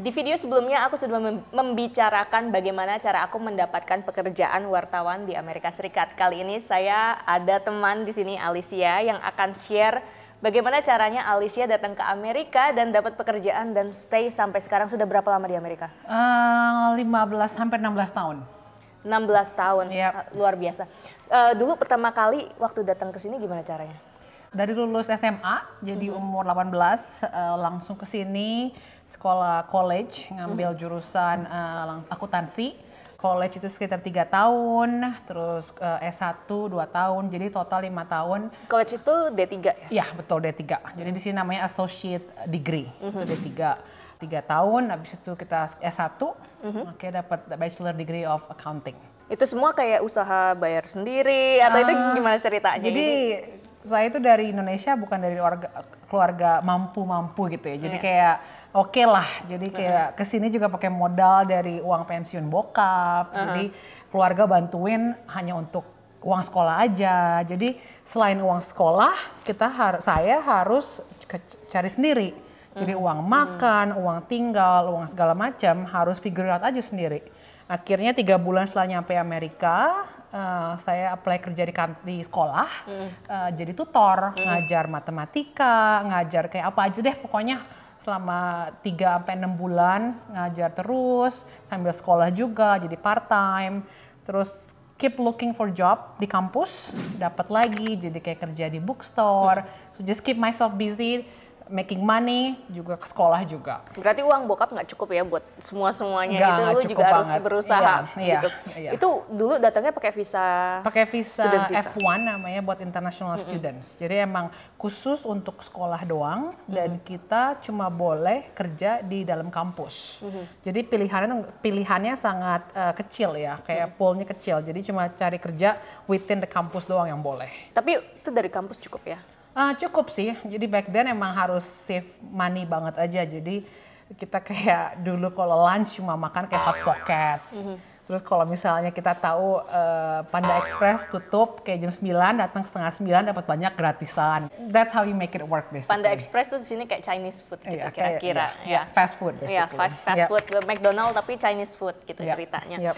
Di video sebelumnya aku sudah membicarakan bagaimana cara aku mendapatkan pekerjaan wartawan di Amerika Serikat. Kali ini saya ada teman di sini Alicia yang akan share bagaimana caranya Alicia datang ke Amerika dan dapat pekerjaan dan stay sampai sekarang sudah berapa lama di Amerika? Uh, eh, 15 sampai 16 tahun. 16 tahun. Yep. Ah, luar biasa. Uh, dulu pertama kali waktu datang ke sini gimana caranya? Dari lulus SMA, jadi mm -hmm. umur 18 uh, eh, langsung ke sini sekolah college ngambil mm-hmm. jurusan uh, akuntansi. College itu sekitar tiga tahun, terus uh, eh, S1 dua tahun, jadi total lima tahun. College itu D3 ya? Iya, betul D3. Jadi di sini namanya associate degree, mm itu mm-hmm. D3. tiga tahun, habis itu kita S1, mm -hmm. oke dapat bachelor degree of accounting. Itu semua kayak usaha bayar sendiri atau uh, itu ah, gimana ceritanya? Jadi ini? Gitu? saya itu dari Indonesia bukan dari keluarga keluarga mampu-mampu gitu ya. Jadi yeah. kayak oke okay lah. Jadi kayak kesini juga pakai modal dari uang pensiun bokap. Uh -huh. Jadi keluarga bantuin hanya untuk uang sekolah aja. Jadi selain uang sekolah, kita harus saya harus cari sendiri. Jadi hmm. uang hmm. makan, hmm. uang tinggal, uang segala macam harus figure out aja sendiri. Akhirnya tiga bulan setelah nyampe Amerika, uh, saya apply kerja di, kan-, di sekolah, hmm. uh, jadi tutor, hmm. ngajar matematika, ngajar kayak apa aja deh pokoknya selama 3 sampai 6 bulan ngajar terus sambil sekolah juga jadi part time terus keep looking for job di kampus dapat lagi jadi kayak kerja di bookstore so just keep myself busy making money juga ke sekolah juga. Berarti uang bokap nggak cukup ya buat semua semuanya gak, itu lu juga banget. harus berusaha iya, gitu. Iya, iya, Itu dulu datangnya pakai visa. Pakai visa, visa F1 namanya buat international mm -hmm. students. Jadi emang khusus untuk sekolah doang mm -hmm. dan kita cuma boleh kerja di dalam kampus. Mm -hmm. Jadi pilihannya pilihannya sangat uh, kecil ya, kayak mm -hmm. poolnya kecil. Jadi cuma cari kerja within the kampus doang yang boleh. Tapi itu dari kampus cukup ya? Uh, cukup sih. Jadi back then emang harus save money banget aja. Jadi kita kayak dulu kalau lunch cuma makan kayak hot pockets. Mm -hmm. Terus kalau misalnya kita tahu uh, Panda Express tutup kayak jam 9, datang setengah 9 dapat banyak gratisan. That's how you make it work basically. Panda Express tuh di sini kayak Chinese food gitu iya, kira-kira. Yeah, kira fast food basically. Yeah, fast, fast yeah. food. McDonald tapi Chinese food gitu yeah. ceritanya. Yep.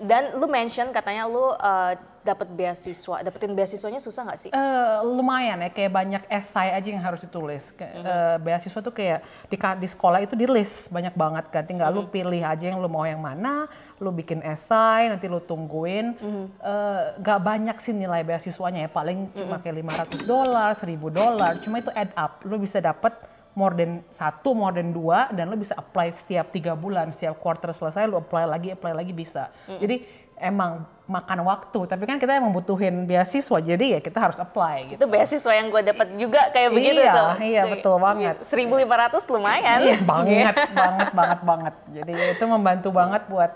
Dan lu mention katanya lu uh, dapat beasiswa, dapetin beasiswanya susah nggak sih? Uh, lumayan ya, kayak banyak esai aja yang harus ditulis. mm-hmm. uh, beasiswa tuh kayak di, di sekolah itu di list banyak banget kan, tinggal mm-hmm. lu mhm. pilih aja yang lu mau yang mana, lu bikin esai, nanti lu tungguin. Mm-hmm. Uh, eh, gak banyak sih nilai beasiswanya ya, paling mm-hmm. cuma kayak 500 dolar, 1000 dolar, cuma itu add up, lu bisa dapet more than satu, more than dua, dan lo bisa apply setiap tiga bulan, setiap quarter selesai lo apply lagi, apply lagi bisa. Mm -hmm. Jadi emang makan waktu tapi kan kita emang butuhin beasiswa jadi ya kita harus apply gitu. Itu beasiswa yang gue dapat juga kayak iya, begitu iya Iya, betul banget. 1500 lumayan. Iya, banget, iya. banget, banget, banget. Jadi itu membantu banget buat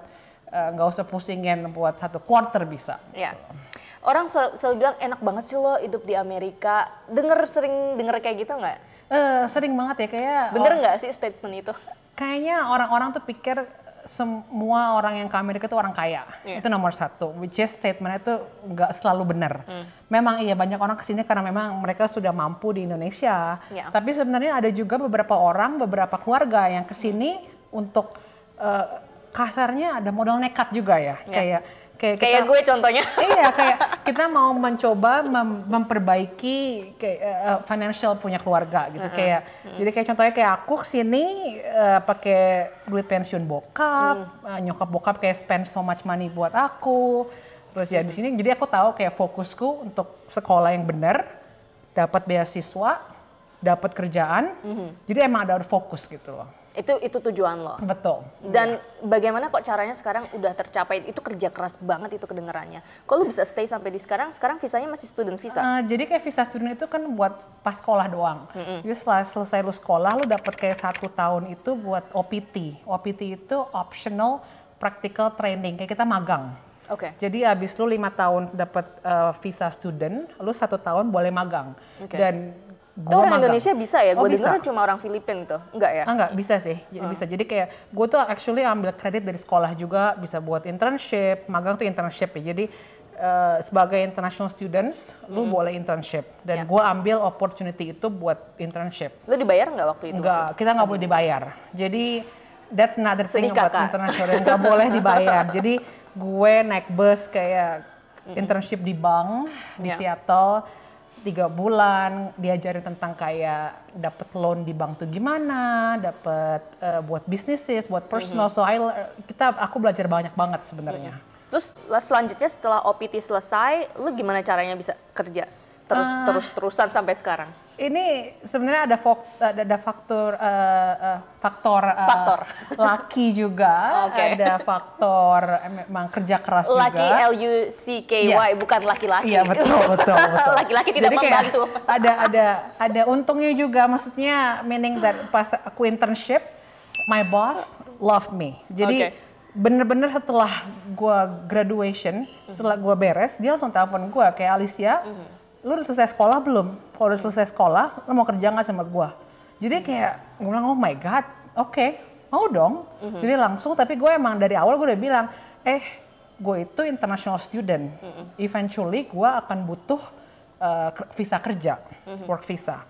eh, nggak uh, usah pusingin buat satu quarter bisa. Iya. Orang sel selalu bilang enak banget sih lo hidup di Amerika. Denger sering denger kayak gitu nggak? Uh, sering banget ya kayak. Bener nggak sih statement itu? Kayaknya orang-orang tuh pikir semua orang yang ke Amerika itu orang kaya. Yeah. Itu nomor satu. Which is statement itu nggak selalu benar. Mm. Memang iya banyak orang kesini karena memang mereka sudah mampu di Indonesia. Yeah. Tapi sebenarnya ada juga beberapa orang, beberapa keluarga yang kesini mm. untuk uh, kasarnya ada modal nekat juga ya. Yeah. Kayak kayak kayak gue contohnya iya kayak kita mau mencoba mem memperbaiki kayak uh, financial punya keluarga gitu uh -huh. kayak uh -huh. jadi kayak contohnya kayak aku sini uh, pakai duit pensiun bokap uh. uh, nyokap bokap kayak spend so much money buat aku terus ya uh -huh. di sini jadi aku tahu kayak fokusku untuk sekolah yang benar dapat beasiswa dapat kerjaan uh -huh. jadi emang ada fokus gitu loh itu itu tujuan lo betul dan bagaimana kok caranya sekarang udah tercapai itu kerja keras banget itu kedengarannya kok lo bisa stay sampai di sekarang sekarang visanya masih student visa uh, jadi kayak visa student itu kan buat pas sekolah doang mm -hmm. jadi setelah selesai lu sekolah lu dapet kayak satu tahun itu buat OPT OPT itu optional practical training kayak kita magang Oke. Okay. Jadi abis lu lima tahun dapat uh, eh, visa student, lu satu tahun boleh magang. Okay. Dan itu orang magang. Indonesia bisa ya? Gue oh, cuma orang Filipina tuh, Enggak ya? Ah, enggak, bisa sih. Jadi hmm. bisa. Jadi kayak gue tuh actually ambil kredit dari sekolah juga, bisa buat internship, magang tuh internship ya. Jadi Uh, sebagai international students, mm. lu hmm. boleh internship. Dan yeah. gue ambil opportunity itu buat internship. Lu dibayar nggak waktu itu? Nggak, kita nggak boleh hmm. dibayar. Jadi that's another thing Sedih about international, nggak boleh dibayar. Jadi gue naik bus kayak hmm. internship di bank di yeah. Seattle tiga bulan diajarin tentang kayak dapat loan di bank tuh gimana, dapat uh, eh, buat bisnises, buat personal. Mm -hmm. So I, kita aku belajar banyak banget sebenarnya. Mm -hmm. Terus selanjutnya setelah OPT selesai, lu gimana caranya bisa kerja terus uh, ah. terus terusan sampai sekarang? ini sebenarnya ada, fok, ada ada faktor uh, uh, faktor uh, faktor laki juga okay. ada faktor memang kerja keras laki, juga laki L U C K Y yes. bukan laki-laki iya betul betul betul laki-laki tidak Jadi membantu ada ada ada untungnya juga maksudnya meaning that pas aku internship my boss loved me. Jadi okay bener-bener setelah gue graduation, mm -hmm. setelah gue beres, dia langsung telepon gue kayak Alicia, mm -hmm. lu udah selesai sekolah belum? kalau udah selesai sekolah lo mau kerja nggak sama gue jadi kayak gue bilang oh my god oke okay, mau dong mm-hmm. jadi langsung tapi gue emang dari awal gue udah bilang eh gue itu international student mm-hmm. eventually gue akan butuh uh, visa kerja mm-hmm. work visa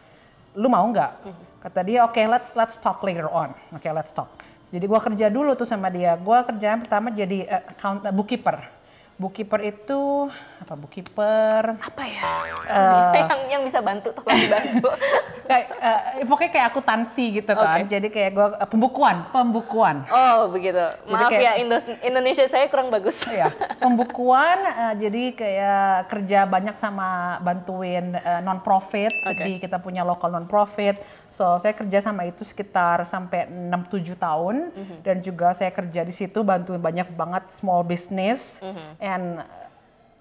lu mau nggak mm-hmm. kata dia oke okay, let's let's talk later on oke okay, let's talk jadi gue kerja dulu tuh sama dia gue kerjaan pertama jadi eh, account uh, bookkeeper bookkeeper itu apa bookkeeper apa ya uh, yang yang bisa bantu tolong bantu. kayak uh, pokoknya kayak akuntansi gitu kan okay. jadi kayak gua eh, pembukuan pembukuan oh begitu jadi kayak, ya Indos Indonesia saya kurang bagus ya pembukuan uh, jadi kayak kerja banyak sama bantuin uh, non profit okay. jadi kita punya lokal non profit so saya kerja sama itu sekitar sampai 6 7 tahun mm -hmm. dan juga saya kerja di situ bantuin banyak banget small business mm -hmm and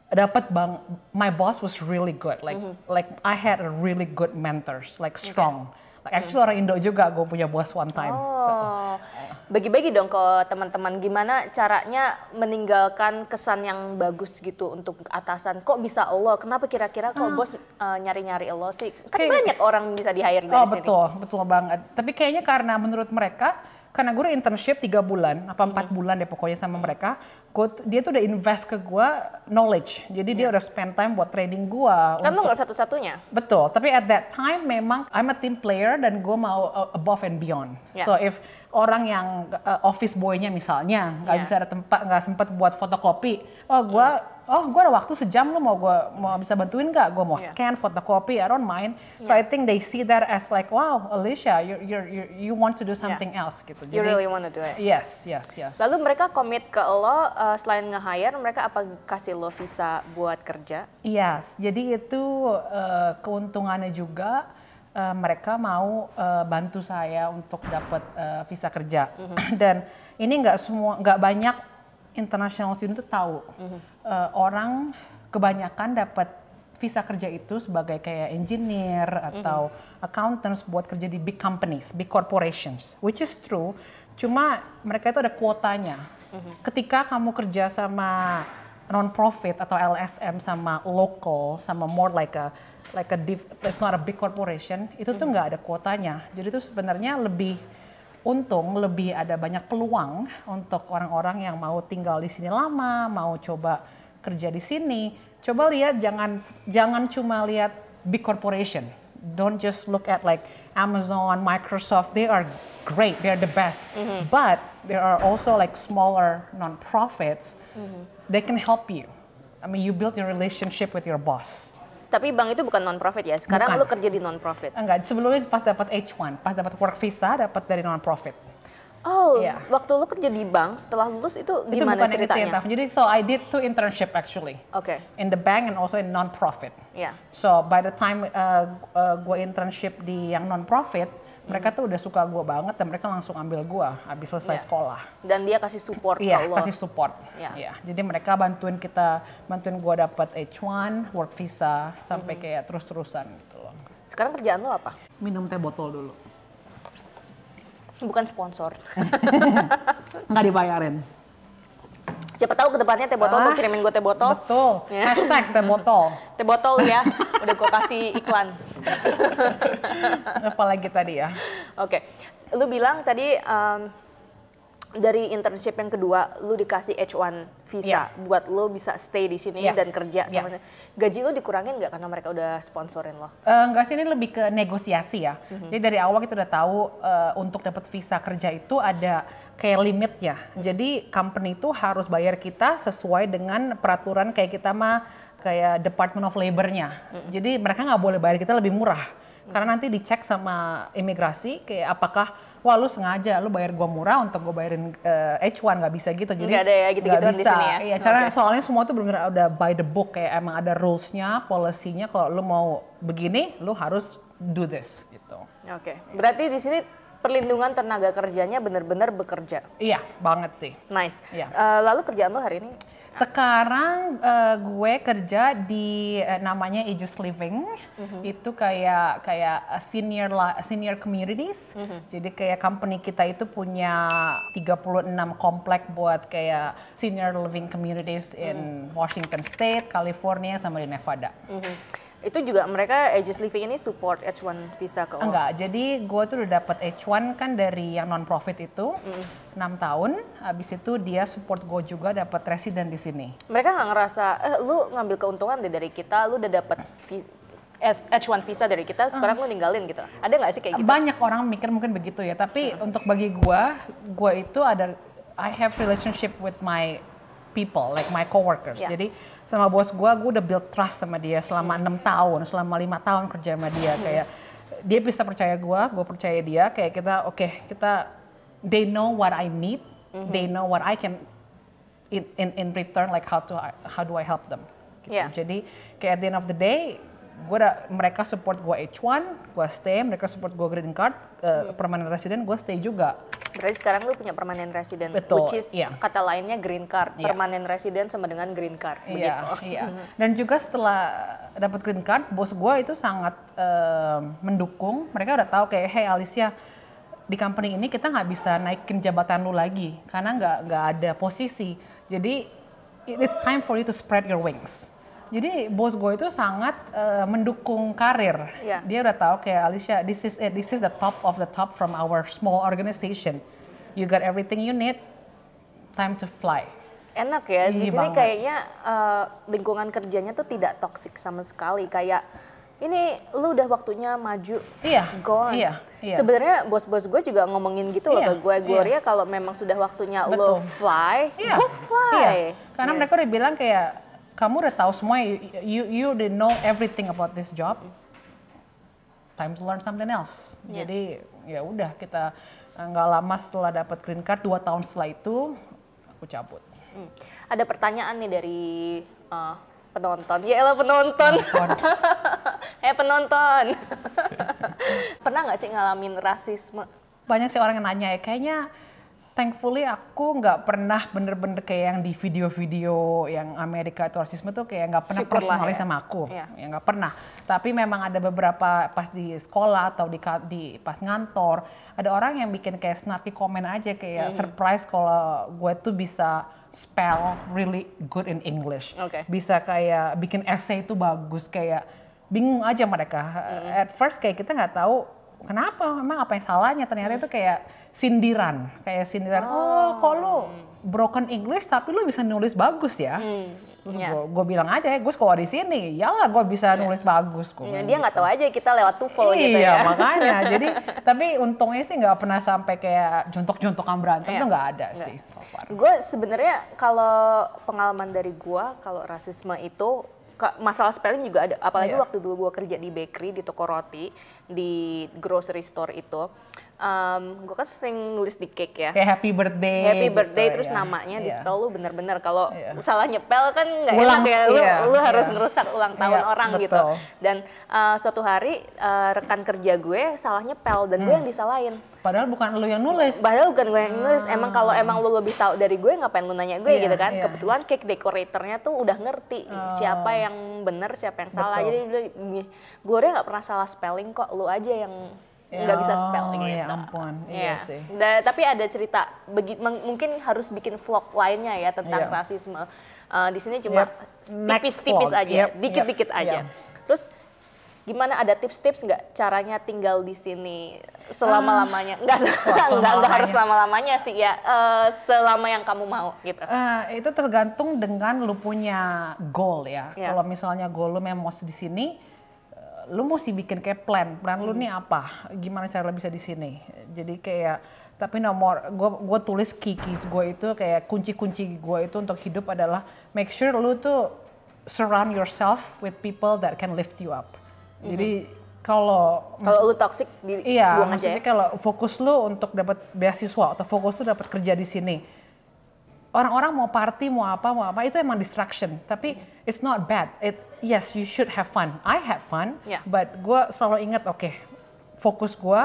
dapat bang my boss was really good like mm -hmm. like I had a really good mentors like strong okay. like mm-hmm. actually mm -hmm. orang Indo juga gue punya bos one time oh. so, bagi-bagi dong ke teman-teman gimana caranya meninggalkan kesan yang bagus gitu untuk atasan kok bisa Allah kenapa kira-kira kok uh. bos nyari eh, nyari-nyari Allah sih kan okay. banyak orang bisa di hire dari oh, sini betul betul banget tapi kayaknya karena menurut mereka karena gue udah internship tiga bulan apa 4 hmm. bulan deh pokoknya sama mereka gue, dia tuh udah invest ke gue knowledge jadi yeah. dia ya. udah spend time buat trading gue kan untuk... lo gak satu-satunya betul tapi at that time memang I'm a team player dan gue mau uh, above and beyond yeah. so if orang yang uh, office boy-nya misalnya nggak yeah. bisa ada tempat nggak sempat buat fotokopi oh gue hmm oh gue ada waktu sejam lu mau gue mau bisa bantuin gak? Gue mau yeah. scan fotokopi, I don't mind. Yeah. So iya. I think they see that as like wow Alicia, you you you, want to do something yeah. else gitu. Jadi, really want to do it. Yes, yes, yes. Lalu mereka komit ke lo uh, selain nge-hire mereka apa kasih lo visa buat kerja? Yes, jadi itu uh, keuntungannya juga uh, mereka mau uh, bantu saya untuk dapat uh, visa kerja mm -hmm. dan ini nggak semua nggak banyak international student itu tahu mm -hmm uh, orang kebanyakan dapat visa kerja itu sebagai kayak engineer atau mm-hmm. accountants buat kerja di big companies, big corporations, which is true. Cuma mereka itu ada kuotanya. Mm-hmm. Ketika kamu kerja sama non profit atau LSM sama local sama more like a like a div, it's not a big corporation itu mm-hmm. tuh nggak ada kuotanya. Jadi itu sebenarnya lebih untung lebih ada banyak peluang untuk orang-orang yang mau tinggal di sini lama, mau coba kerja di sini. Coba lihat jangan jangan cuma lihat big corporation. Don't just look at like Amazon, Microsoft. They are great. they are the best. Mm -hmm. But there are also like smaller non-profits. Mm -hmm. They can help you. I mean, you build your relationship with your boss. Tapi bank itu bukan non profit ya. Sekarang bukan. lu kerja di non profit. Enggak, sebelumnya pas dapat H1, pas dapat work visa dapat dari non profit. Oh, yeah. waktu lu kerja di bank setelah lulus itu gimana itu bukan ceritanya? Jadi so I did two internship actually. Oke. Okay. In the bank and also in non profit. Yeah. So by the time uh, uh, gue internship di yang non profit, mereka tuh udah suka gue banget dan mereka langsung ambil gue habis selesai yeah. sekolah dan dia kasih support iya yeah, kasih support iya yeah. yeah. jadi mereka bantuin kita bantuin gue dapat H1 work visa sampai mm -hmm. kayak terus terusan gitu loh sekarang kerjaan lo apa minum teh botol dulu bukan sponsor nggak dibayarin Siapa tahu ke depannya teh botol ah, kirimin gue teh botol. Betul. Yeah. Hashtag teh botol. teh botol ya. Udah gue kasih iklan. Apalagi tadi ya. Oke, okay. lu bilang tadi um, dari internship yang kedua, lu dikasih H1 visa yeah. buat lu bisa stay di sini yeah. dan kerja iya. sama gaji lu dikurangin nggak karena mereka udah sponsorin lo? Uh, eh, enggak sih ini lebih ke negosiasi ya. Mm-hmm. Jadi dari awal kita udah tahu uh, untuk dapat visa kerja itu ada kayak limitnya. Mm-hmm. Jadi company itu harus bayar kita sesuai dengan peraturan kayak kita mah kayak Department of Labor-nya. Hmm. Jadi mereka nggak boleh bayar kita lebih murah. Hmm. Karena nanti dicek sama imigrasi kayak apakah wah lu sengaja lu bayar gua murah untuk gua bayarin uh, eh, H1 nggak bisa gitu jadi nggak ada ya gitu gitu di sini ya iya cara okay. soalnya semua tuh benar udah by the book kayak emang ada rules-nya, policy-nya kalau lu mau begini lu harus do this gitu oke okay. berarti di sini perlindungan tenaga kerjanya benar-benar bekerja iya banget sih nice Iya. uh, lalu kerjaan lo hari ini sekarang uh, gue kerja di uh, namanya Aegis Living. Mm-hmm. Itu kayak kayak eh, senior senior communities. Mm-hmm. Jadi kayak company kita itu punya 36 komplek buat kayak senior living communities in mm-hmm. Washington State, California sama di Nevada. Mm-hmm itu juga mereka Aegis Living ini support H1 visa ke Enggak, jadi gue tuh udah dapet H1 kan dari yang non profit itu mm. 6 tahun, habis itu dia support gue juga dapet resident di sini. Mereka nggak ngerasa, eh lu ngambil keuntungan deh dari kita, lu udah dapat H1 visa dari kita, sekarang mm. lu ninggalin gitu. Ada nggak sih kayak gitu? Banyak orang mikir mungkin begitu ya, tapi mm. untuk bagi gue, gue itu ada I have relationship with my people, like my coworkers. Yeah. Jadi sama bos gue gue udah build trust sama dia selama iya. enam tahun selama lima tahun kerja sama dia iya. kayak dia bisa percaya gue gue percaya dia kayak kita oke okay, kita they know what I need mhm. they know what I can in, in in return like how to how do I help them gitu. yeah. jadi kayak at the end of the day gue mereka support gue H1, gue stay, mereka support gue green card, uh, permanent resident, gue stay juga. Berarti sekarang lu punya permanent resident, Betul, which is yeah. kata lainnya green card. Yeah. Permanent resident sama dengan green card, iya, begitu. Yeah, yeah. Mhm. Dan juga setelah dapat green card, bos gue itu sangat uh, mendukung. Mereka udah tahu kayak, hey Alicia, di company ini kita nggak bisa naikin jabatan lu lagi karena nggak nggak ada posisi. Jadi it's time for you to spread your wings. Jadi bos gue itu sangat uh, mendukung karir. Yeah. Dia udah tahu kayak Alicia, this is it, this is the top of the top from our small organization. You got everything you need, time to fly. Enak ya, di sini kayaknya uh, lingkungan kerjanya tuh tidak toxic sama sekali. Kayak ini lu udah waktunya maju, iya, gone. Iya, Yeah. Sebenarnya bos-bos gue juga ngomongin gitu yeah. loh iya, ke gue, iya. Gloria yeah. kalau memang sudah waktunya Betul. lo fly, yeah. go fly. Iya. Karena yeah. mereka udah bilang kayak kamu udah tahu semua you you didn't know everything about this job time to learn something else yeah. jadi ya udah kita eh, nggak lama setelah dapat green card dua tahun setelah itu aku cabut hmm. ada pertanyaan nih dari uh, penonton ya elah penonton, penonton. penonton pernah nggak sih ngalamin rasisme banyak sih orang yang nanya ya kayaknya thankfully aku nggak pernah bener-bener kayak yang di video-video yang Amerika itu rasisme tuh kayak nggak pernah personalis ya. sama aku, yeah. ya nggak pernah. Tapi memang ada beberapa pas di sekolah atau di, di pas ngantor ada orang yang bikin kayak snarky komen aja kayak hmm. surprise kalau gue tuh bisa spell really good in English, okay. bisa kayak bikin essay itu bagus kayak bingung aja mereka. Hmm. At first kayak kita nggak tahu kenapa emang apa yang salahnya ternyata itu kayak sindiran kayak sindiran oh, oh kok lu broken English tapi lu bisa nulis bagus ya hmm. Terus iya. gue bilang aja ya, eh, gue sekolah di sini, lah, gue bisa yeah. nulis bagus kok. Yeah, dia nggak gitu. tahu aja kita lewat TOEFL gitu iya, gitu ya. makanya, jadi tapi untungnya sih nggak pernah sampai kayak jontok juntukan berantem yeah. tuh nggak ada yeah. sih. gue sebenarnya kalau pengalaman dari gue kalau rasisme itu masalah spelling juga ada. Apalagi yeah. waktu dulu gue kerja di bakery, di toko roti, di grocery store itu um, gue kan sering nulis di cake ya. Kayak happy birthday. Happy gitu, birthday gitu, terus ya. namanya yeah. di iya. spell lu bener-bener kalau yeah. salah nyepel kan nggak enak ya. Lu, yeah. lu iya. harus yeah. ngerusak ulang iya, tahun yeah, orang betul. gitu. Dan uh, suatu hari uh, rekan kerja gue salah nyepel dan hmm. gue yang disalahin. Padahal bukan lu yang nulis. Padahal bukan gue yang nulis. Emang kalau hmm. emang lu lebih tahu dari gue ngapain lu nanya gue yeah, gitu kan. Yeah. Kebetulan cake decoratornya tuh udah ngerti oh. siapa yang bener siapa yang salah. Betul. Jadi gue udah nggak pernah salah spelling kok. Lu aja yang nggak oh, bisa spell oh, gitu. Ya ampun, iya yeah. sih. Da, tapi ada cerita, mungkin harus bikin vlog lainnya ya tentang yeah. rasisme. Uh, di sini cuma tipis-tipis yep. aja, dikit-dikit yep. yep. aja. Yep. Terus gimana ada tips-tips nggak -tips caranya tinggal di sini selama lamanya uh, ah. nggak selama nggak nggak harus lama lamanya sih ya uh, selama yang kamu mau gitu uh, itu tergantung dengan lu punya goal ya yeah. kalau misalnya goal lu memang mau di sini lu mesti bikin kayak plan plan hmm. lu nih apa gimana cara bisa di sini jadi kayak tapi nomor gue gue tulis kikis gue itu kayak kunci-kunci gue itu untuk hidup adalah make sure lu tuh surround yourself with people that can lift you up hmm jadi kalau kalau lu toxic di iya maksudnya ya? kalau fokus lu untuk dapat beasiswa atau fokus lu dapat kerja di sini orang-orang mau party mau apa mau apa itu emang distraction tapi it's not bad it yes you should have fun I have fun yeah. but gue selalu ingat oke okay, fokus gue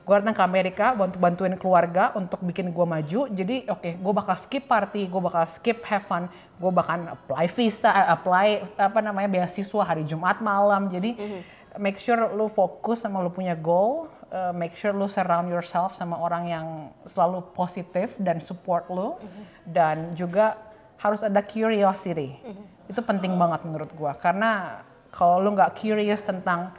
gue datang ke Amerika bantu bantuin keluarga untuk bikin gue maju jadi oke okay, gue bakal skip party gue bakal skip have fun gue bakal apply visa eh, apply apa namanya beasiswa hari Jumat malam jadi mm -hmm. make sure lu fokus sama lu punya goal uh, make sure lu surround yourself sama orang yang selalu positif dan support lu mm -hmm. dan juga harus ada curiosity. Mm -hmm. Itu penting banget menurut gua karena kalau lu nggak curious tentang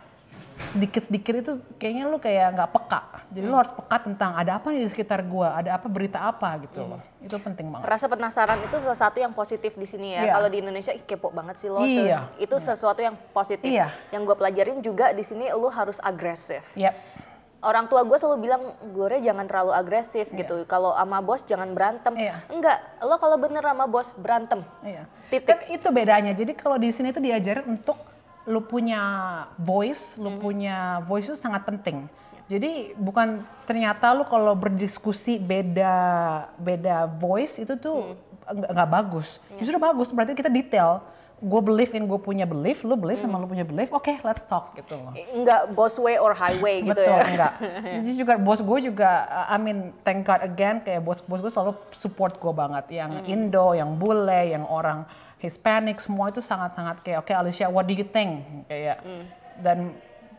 sedikit-sedikit itu kayaknya lu kayak nggak peka. Jadi mm. lu harus peka tentang ada apa nih di sekitar gua, ada apa berita apa gitu mm. Itu penting banget. Rasa penasaran itu sesuatu yang positif di sini ya. Yeah. Kalau di Indonesia Ih, kepo banget sih lo. yeah. Itu yeah. sesuatu yang positif. yeah. Yang gua pelajarin juga di sini lu harus agresif. Yep iya orang tua gue selalu bilang Gloria jangan terlalu agresif yeah. gitu kalau sama bos jangan berantem yeah. enggak lo kalau bener sama bos berantem yeah. titik kan itu bedanya jadi kalau di sini itu diajar untuk lu punya voice lu mm -hmm. punya voice itu sangat penting jadi bukan ternyata lu kalau berdiskusi beda beda voice itu tuh mm. nggak bagus. Yeah. Justru bagus berarti kita detail gue believe in gue punya belief, lu believe sama hmm. lu punya belief, oke okay, let's talk gitu loh. Enggak boss way or highway gitu Betul, ya. Betul, enggak. Jadi juga bos gue juga, I mean thank God again kayak bos bos gue selalu support gue banget. Yang hmm. Indo, yang bule, yang orang Hispanic semua itu sangat-sangat kayak oke okay, Alicia what do you think kayak. Hmm. Dan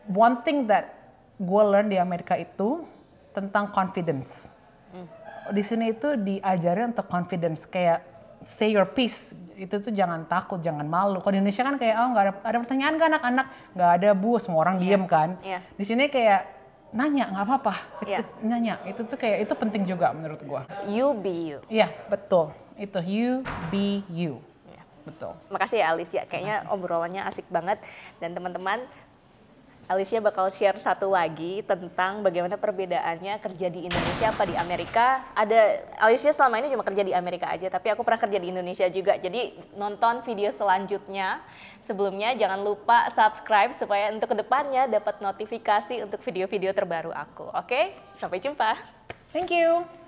one thing that gue learn di Amerika itu tentang confidence. Hmm. Di sini itu diajarin untuk confidence kayak say your peace itu tuh jangan takut jangan malu kalau di Indonesia kan kayak oh nggak ada, ada pertanyaan kan anak-anak nggak ada bu semua orang yeah. diem kan yeah. di sini kayak nanya nggak apa-apa yeah. nanya itu tuh kayak itu penting juga menurut gua you be you iya yeah, betul itu you be you iya. Betul. Makasih ya ya kayaknya obrolannya asik banget dan teman-teman Alicia bakal share satu lagi tentang bagaimana perbedaannya kerja di Indonesia apa di Amerika. Ada Alicia selama ini cuma kerja di Amerika aja, tapi aku pernah kerja di Indonesia juga. Jadi nonton video selanjutnya. Sebelumnya jangan lupa subscribe supaya untuk kedepannya dapat notifikasi untuk video-video terbaru aku. Oke, sampai jumpa. Thank you.